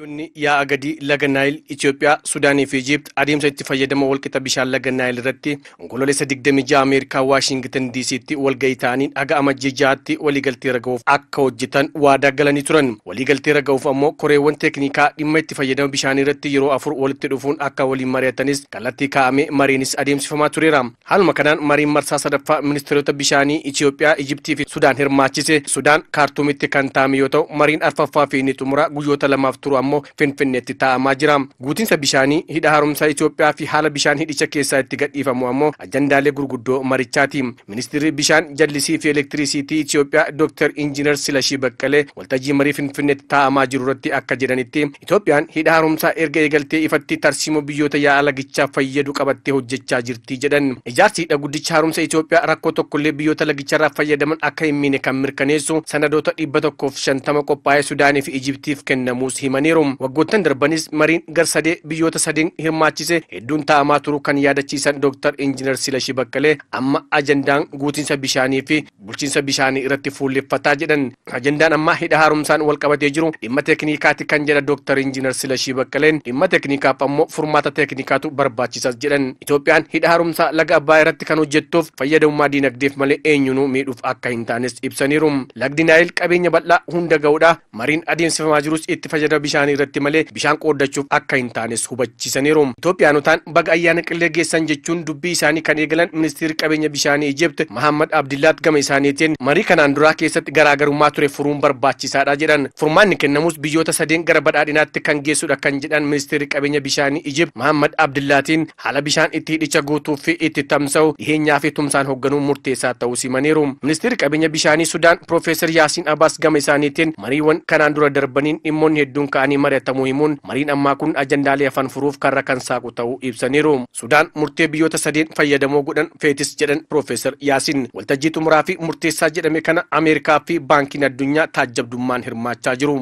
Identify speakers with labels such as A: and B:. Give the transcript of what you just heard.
A: Biyyoonni yaa'aa laga Naayil Itoophiyaa, Suudaanii fi ijipti adeemsa itti fayyadama walqita bishaan laga Naayil irratti onkololeessa 26 Ameerikaa Waashingitan DC'tti walga'ii ta'anii aga amajjii ja'atti waliigaltee raga'uuf akka hojjetan waadaa galanii turan. waliigalteera ga'uuf ammoo koreewwan teeknikaa dhimma itti fayyadama bishaanii irratti yeroo afur walitti dhufuun akka waliin mari'atanis kallattii kaa'amee mariinis adeemsifamaa tureera. Haaluma kanaan mariin marsaa sadaffaa ministeerota bishaanii Itoophiyaa, Ijiiptii fi Sudaan hirmaachise. Sudaan kan yoo ta'u mariin immoo finfinneetti taa'amaa jira. Guutiinsa bishaanii hidha harumsa Itoophiyaa fi haala bishaan hidhicha keessaa itti gadhiifamu ammoo ajandaalee gurguddoo marichaati. Ministeerri bishaan jallisii fi elektiriisiitii Itoophiyaa Dr. Injiinar Silashii Baqqalee waltajjii marii finfinneetti taa'amaa jiru irratti akka jedhanitti Itoophiyaan hidha harumsaa erga eegaltee ifatti tarsiimo biyyoota yaa'a lagichaa fayyadu qabattee hojjechaa jirti jedhan. Ijaarsi hidha guddicha harumsa Itoophiyaa rakkoo tokkollee biyyoota lagicharraa fayyadaman akka hin kan mirkaneessu sanadoota tokkoof shantama qophaa'ee Sudaanii jiraniiru. Waggoottan darbanis mariin garsadee biyyoota sadiin hirmaachise hedduun taa'amaa turuu kan yaadachiisan Dooktar Injiinar Silashii Baqqalee amma ajandaan guutinsa bishaanii fi bulchiinsa bishaanii irratti fuulleffataa jedhan. Ajandaan amma hidha haaromsaan wal qabatee jiru dhimma teeknikaati kan jedha Dooktar Injiinar Silashii Baqqaleen dhimma teeknikaaf ammoo furmaata teeknikaatu barbaachisas jedhan. Itoophiyaan hidha haaromsaa laga abbaa irratti kan hojjettuuf fayyadamummaa diinagdeef malee eenyunuu miidhuuf akka hin taanes ibsaniiru. Lagdi Naayil qabeenya bal'aa hunda ga'uudha. Mariin adeemsifamaa jirus itti fayyadama bishaan bishaanii irratti malee bishaan qooddachuuf akka hin taanes hubachiisaniiru. Itoophiyaanotaan baga ayyaana qillee geessan jechuun dubbii isaanii kan eegalan ministeerri qabeenya bishaanii Ijipti Mahammad Abdillaat gama isaaniitiin marii kanaan duraa keessatti garaagarummaa ture furuun barbaachisaadha jedhan. Furmaanni kennamus biyyoota sadeen gara badhaadhinaatti kan geessudha kan jedhan ministeerri qabeenya bishaanii Ijipti Mahammad Abdillaatiin haala bishaan itti hidhicha guutuu fi itti tamsa'u dhiheenyaa fi tumsaan hoogganuun murteessaa ta'uu simaniiru. Ministeerri qabeenya bishaanii Sudaan Profeesar Yaasiin Abaas gama isaaniitiin mariiwwan kanaan dura darbaniin dhimmoonni hedduun ka'an isaanii mari'atamu himuun mariin ammaa kun ajandaalee afaan furuuf karra kan saaqu ta'uu ibsaniiru. Sudaan murtee biyyoota sadeen fayyadamoo godhan feetis jedhan Piroofeesar Yaasiin waltajjii xumuraa fi murteessaa jedhame kana Ameerikaa fi Baankiin Addunyaa taajjabdummaan hirmaachaa jiru.